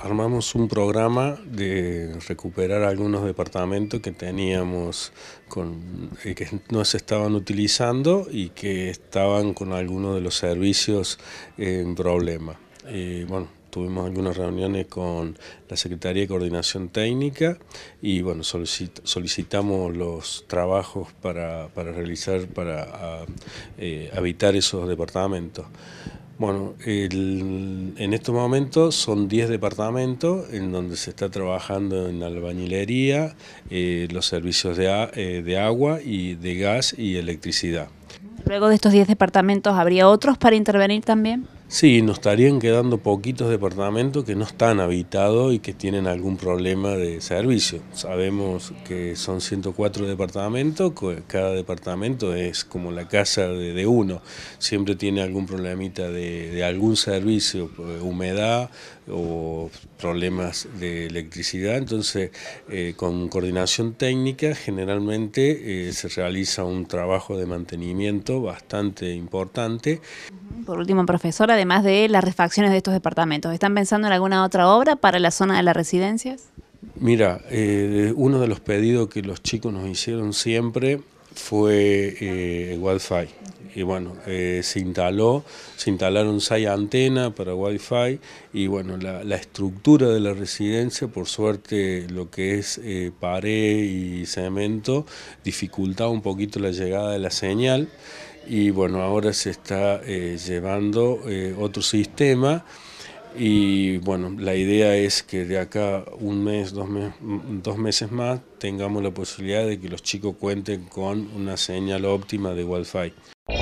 armamos un programa de recuperar algunos departamentos que teníamos con, eh, que no se estaban utilizando y que estaban con algunos de los servicios en problema. Eh, bueno, tuvimos algunas reuniones con la Secretaría de Coordinación Técnica y bueno, solicitamos los trabajos para, para realizar, para ah, eh, habitar esos departamentos. Bueno, en estos momentos son 10 departamentos en donde se está trabajando en albañilería, eh, los servicios de, eh, de, agua y de gas y electricidad. Luego de estos 10 departamentos, ¿habría otros para intervenir también? Sí, nos estarían quedando poquitos departamentos que no están habitados y que tienen algún problema de servicio. Sabemos que son 104 departamentos, cada departamento es como la casa de, uno, siempre tiene algún problemita de, algún servicio, eh, humedad o problemas de electricidad, entonces eh, con coordinación técnica generalmente eh, se realiza un trabajo de mantenimiento bastante importante por último, profesor, además de las refacciones de estos departamentos? ¿Están pensando en alguna otra obra para la zona de las residencias? Mira, eh, uno de los pedidos que los chicos nos hicieron siempre fue eh, Wi-Fi. Y bueno, eh, se instaló, se instalaron seis antenas para Wi-Fi y bueno, la, estructura de la residencia, por suerte lo que es eh, pared y cemento, dificultaba un poquito la llegada de la señal y bueno, ahora se está eh, llevando eh, otro sistema y bueno, la idea es que de acá un mes, dos, mes, mm, dos meses más tengamos la posibilidad de que los chicos cuenten con una señal óptima de Wi-Fi.